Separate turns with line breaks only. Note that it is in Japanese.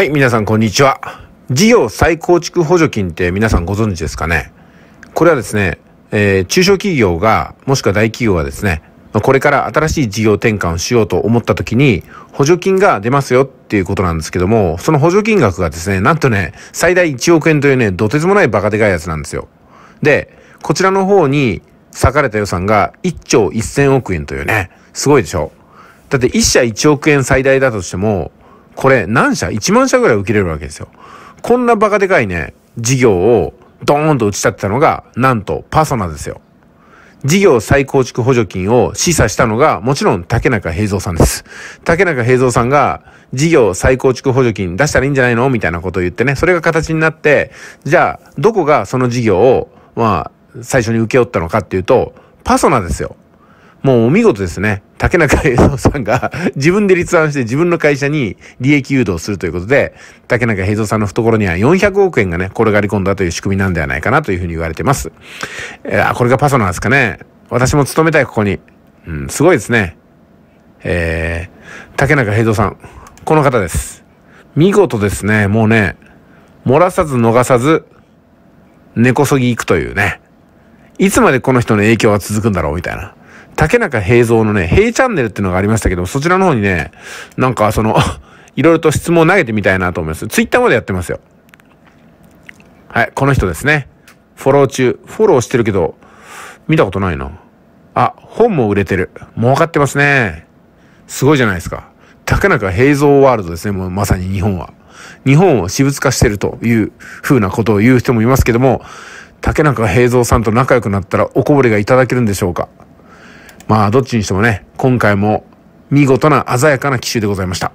はい、皆さんこんにちは。事業再構築補助金って皆さんご存知ですかねこれはですね、えー、中小企業が、もしくは大企業がですね、これから新しい事業転換をしようと思った時に、補助金が出ますよっていうことなんですけども、その補助金額がですね、なんとね、最大1億円というね、どてつもないバカでかいやつなんですよ。で、こちらの方に割かれた予算が1兆1000億円というね、すごいでしょ。だって1社1億円最大だとしても、これ何社 ?1 万社ぐらい受けれるわけですよ。こんなバカでかいね、事業をドーンと打ち立てたのが、なんとパソナですよ。事業再構築補助金を示唆したのが、もちろん竹中平蔵さんです。竹中平蔵さんが、事業再構築補助金出したらいいんじゃないのみたいなことを言ってね、それが形になって、じゃあ、どこがその事業を、まあ、最初に請け負ったのかっていうと、パソナですよ。もうお見事ですね。竹中平蔵さんが 自分で立案して自分の会社に利益誘導するということで、竹中平蔵さんの懐には400億円がね、転がり込んだという仕組みなんではないかなというふうに言われてます。えー、これがパソなんですかね。私も勤めたい、ここに。うん、すごいですね。えー、竹中平蔵さん。この方です。見事ですね。もうね、漏らさず逃さず、根こそぎ行くというね。いつまでこの人の影響は続くんだろうみたいな。竹中平蔵のね、平チャンネルっていうのがありましたけど、そちらの方にね、なんかその いろいろと質問を投げてみたいなと思います。ツイッターまでやってますよ。はい、この人ですね。フォロー中。フォローしてるけど、見たことないな。あ、本も売れてる。儲かってますね。すごいじゃないですか。竹中平蔵ワールドですね。もうまさに日本は。日本を私物化してるという風なことを言う人もいますけども、竹中平蔵さんと仲良くなったらおこぼれがいただけるんでしょうかまあ、どっちにしてもね、今回も見事な鮮やかな奇襲でございました。